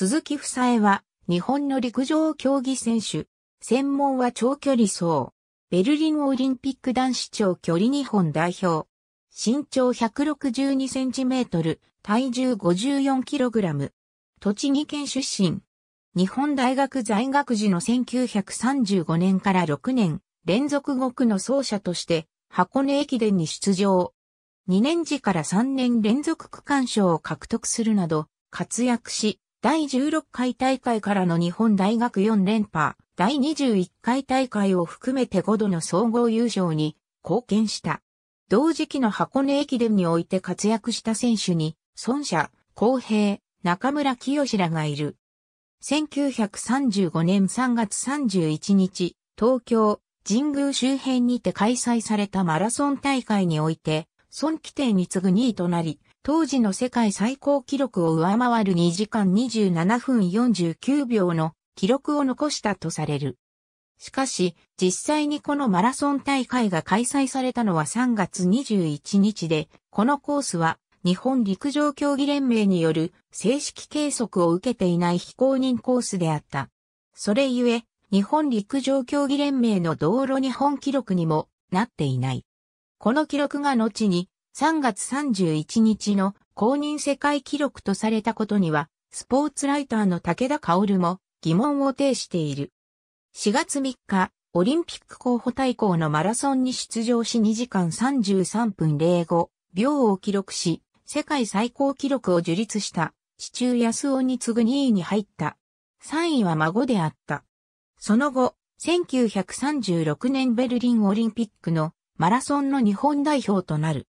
鈴木夫妻は、日本の陸上競技選手。専門は長距離走。ベルリンオリンピック男子長距離日本代表。身長162センチメートル、体重54キログラム。栃木県出身。日本大学在学時の1935年から6年、連続5区の走者として、箱根駅伝に出場。2年時から3年連続区間賞を獲得するなど、活躍し、第16回大会からの日本大学4連覇、第21回大会を含めて5度の総合優勝に貢献した。同時期の箱根駅伝において活躍した選手に、孫社、公平、中村清らがいる。1935年3月31日、東京、神宮周辺にて開催されたマラソン大会において、孫規定に次ぐ2位となり、当時の世界最高記録を上回る2時間27分49秒の記録を残したとされる。しかし、実際にこのマラソン大会が開催されたのは3月21日で、このコースは日本陸上競技連盟による正式計測を受けていない非公認コースであった。それゆえ、日本陸上競技連盟の道路日本記録にもなっていない。この記録が後に3月31日の公認世界記録とされたことには、スポーツライターの武田薫も疑問を呈している。4月3日、オリンピック候補対抗のマラソンに出場し2時間33分05秒を記録し、世界最高記録を樹立した、市中安尾に次ぐ2位に入った。3位は孫であった。その後、1936年ベルリンオリンピックのマラソンの日本代表となる。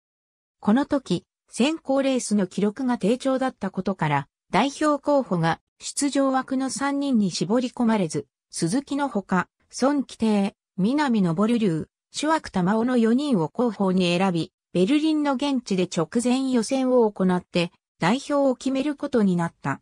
この時、先行レースの記録が低調だったことから、代表候補が出場枠の3人に絞り込まれず、鈴木のほか、孫規定、南昇ー、主枠玉尾の4人を候補に選び、ベルリンの現地で直前予選を行って、代表を決めることになった。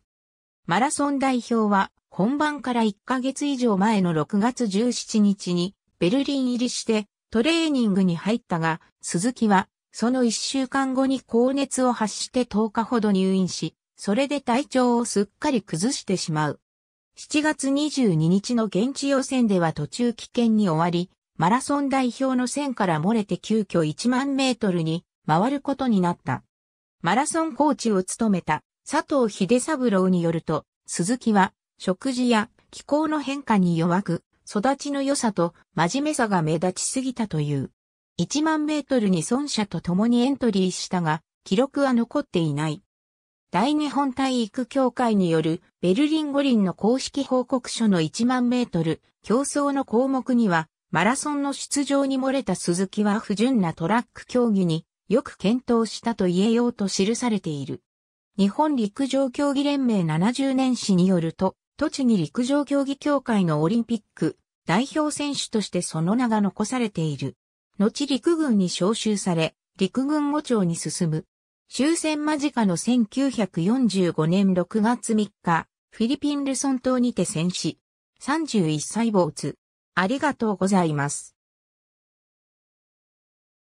マラソン代表は、本番から1ヶ月以上前の6月17日に、ベルリン入りして、トレーニングに入ったが、鈴木はその一週間後に高熱を発して10日ほど入院し、それで体調をすっかり崩してしまう。7月22日の現地予選では途中危険に終わり、マラソン代表の線から漏れて急遽1万メートルに回ることになった。マラソンコーチを務めた佐藤秀三郎によると、鈴木は食事や気候の変化に弱く、育ちの良さと真面目さが目立ちすぎたという。1万メートルに孫者と共にエントリーしたが、記録は残っていない。大日本体育協会によるベルリン五輪の公式報告書の1万メートル競争の項目には、マラソンの出場に漏れた鈴木は不純なトラック競技によく検討したと言えようと記されている。日本陸上競技連盟70年史によると、栃木陸上競技協会のオリンピック代表選手としてその名が残されている。後陸軍に召集され、陸軍伍長に進む。終戦間近の1945年6月3日、フィリピンルソン島にて戦死。31歳没。ありがとうございます。